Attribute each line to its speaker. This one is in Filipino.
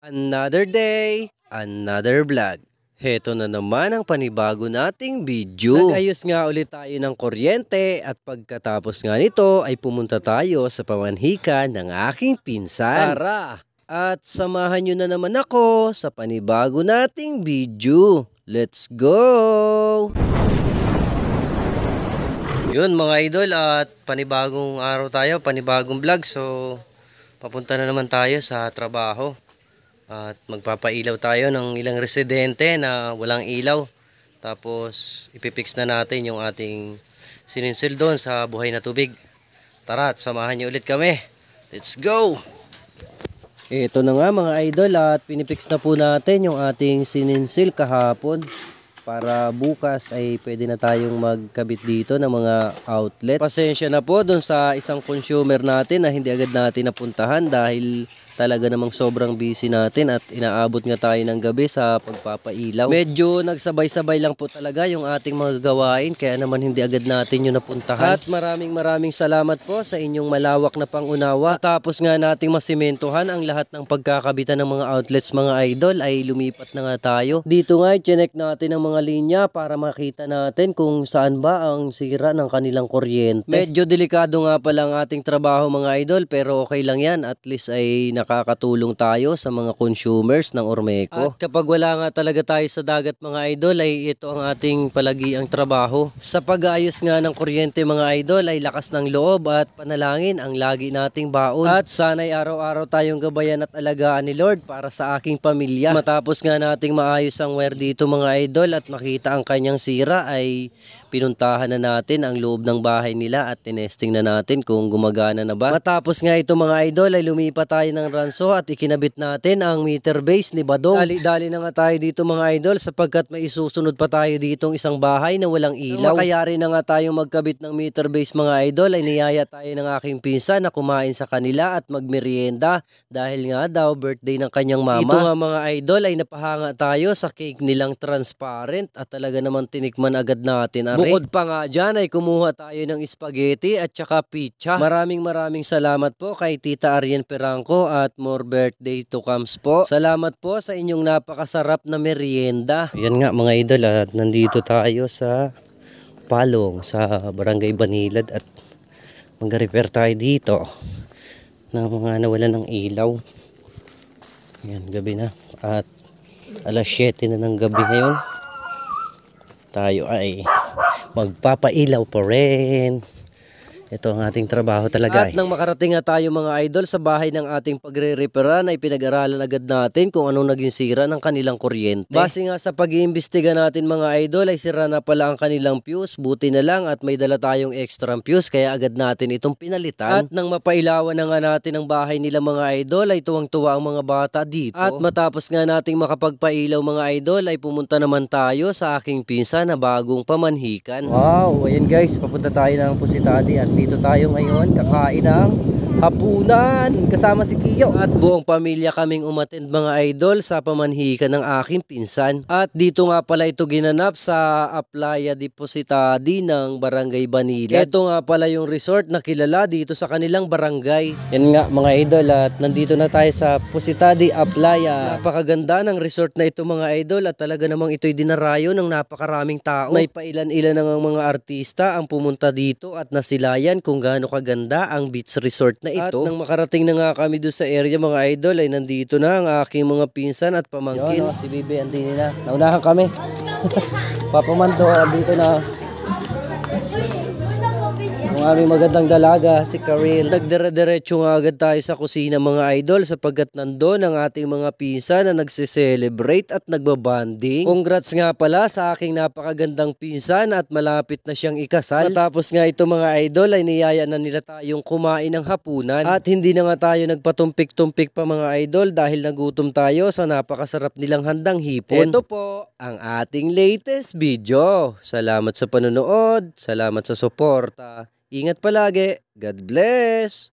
Speaker 1: Another day, another vlog. Heto na naman ang panibago nating video. Nagayos nga ulit tayo ng kuryente at pagkatapos nga nito ay pumunta tayo sa pamanhika ng aking pinsan. Tara! At samahan nyo na naman ako sa panibago nating video. Let's go! Yun mga idol at panibagong araw tayo, panibagong vlog. So papunta na naman tayo sa trabaho at magpapailaw tayo ng ilang residente na walang ilaw tapos ipipix na natin yung ating sininsil doon sa buhay na tubig tara at samahan niyo ulit kami let's go ito na nga mga idol at pinipix na po natin yung ating sininsil kahapon para bukas ay pwede na tayong magkabit dito ng mga outlet. Pasensya na po doon sa isang consumer natin na hindi agad natin napuntahan dahil talaga namang sobrang busy natin at inaabot nga tayo ng gabi sa pagpapailaw. Medyo nagsabay-sabay lang po talaga yung ating mga gawain kaya naman hindi agad natin yung napuntahan. At maraming maraming salamat po sa inyong malawak na pangunawa. Tapos nga nating masimentohan ang lahat ng pagkakabitan ng mga outlets mga idol ay lumipat na nga tayo. Dito nga i-check natin ang mga linya para makita natin kung saan ba ang sira ng kanilang kuryente. Medyo delikado nga pala ang ating trabaho mga idol pero okay lang yan at least ay naka nakakatulong tayo sa mga consumers ng Ormeco. At kapag wala nga talaga tayo sa dagat mga idol ay ito ang ating palagiang trabaho. Sa pag-aayos nga ng kuryente mga idol ay lakas ng loob at panalangin ang lagi nating baon. At sana'y araw-araw tayong gabayan at alagaan ni Lord para sa aking pamilya. Matapos nga nating maayos ang wear dito mga idol at makita ang kanyang sira ay Pinuntahan na natin ang loob ng bahay nila at tinesting na natin kung gumagana na ba. Matapos nga ito mga idol ay lumipat tayo ng ranso at ikinabit natin ang meter base ni Badong. Dali-dali na nga tayo dito mga idol sapagkat may isusunod pa tayo ditong isang bahay na walang ilaw. Kaya rin na nga tayo magkabit ng meter base mga idol ay niyaya tayo ng aking pinsa na kumain sa kanila at magmerienda dahil nga daw birthday ng kanyang mama. Ito nga mga idol ay napahanga tayo sa cake nilang transparent at talaga naman tinikman agad natin. Bukod pa nga dyan ay kumuha tayo ng spaghetti at saka pizza. Maraming maraming salamat po kay Tita Arien Peranco at more birthday to comes po. Salamat po sa inyong napakasarap na merienda. Ayan nga mga idol at ah, nandito tayo sa Palong sa Barangay Banilad at mag refer tayo dito ng mga nawalan ng ilaw. Ayan, gabi na. At alas 7 na ng gabi ngayon. Tayo ay magpapailaw pa rin ito ang ating trabaho talaga. At eh. nang makarating nga tayo mga idol sa bahay ng ating pagre-repera na ipinag-aralan agad natin kung anong naging sira ng kanilang kuryente. Base nga sa pag-iimbestiga natin mga idol ay sira na pala ang kanilang fuse. Buti na lang at may dala tayong extra fuse kaya agad natin itong pinalitan. At nang mapailawan na nga natin ang bahay nila mga idol ay tuwang-tuwa ang mga bata dito. At matapos nga nating makapagpailaw mga idol ay pumunta naman tayo sa aking pinsa na bagong pamanhikan. Wow, ayan guys, papunta tayo ng Pusitali at dito tayo ngayon kakain ng hapunan kasama si Kiyo at buong pamilya kaming umattend mga idol sa pamanhikan ng aking pinsan at dito nga pala ito ginanap sa Aplaya Depositadi ng Barangay Banila. Ito nga pala yung resort na kilala dito sa kanilang barangay. Yan nga mga idol at nandito na tayo sa Positadi Aplaya. Napakaganda ng resort na ito mga idol at talaga namang ito'y dinarayo ng napakaraming tao. May pailan-ilan ng mga artista ang pumunta dito at nasilayan kung gaano kaganda ang beach resort na na ito. At nang makarating na nga kami doon sa area mga idol ay nandito na ang aking mga pinsan at pamangkin. Yun, no, si Bibi andini nila. Naunahan kami. Papamanto andito na. Ang aming magandang dalaga, si Karel. Nagdire-diretso nga agad tayo sa kusina mga idol sapagkat nandoon ang ating mga pinsa na nagse-celebrate at nagbabanding. Congrats nga pala sa aking napakagandang pinsan at malapit na siyang ikasal. Tapos nga ito mga idol ay niyaya na nila tayong kumain ng hapunan at hindi na nga tayo nagpatumpik-tumpik pa mga idol dahil nagutom tayo sa napakasarap nilang handang hipon. Ito po ang ating latest video. Salamat sa panonood, salamat sa suporta. Ingat palagi. God bless!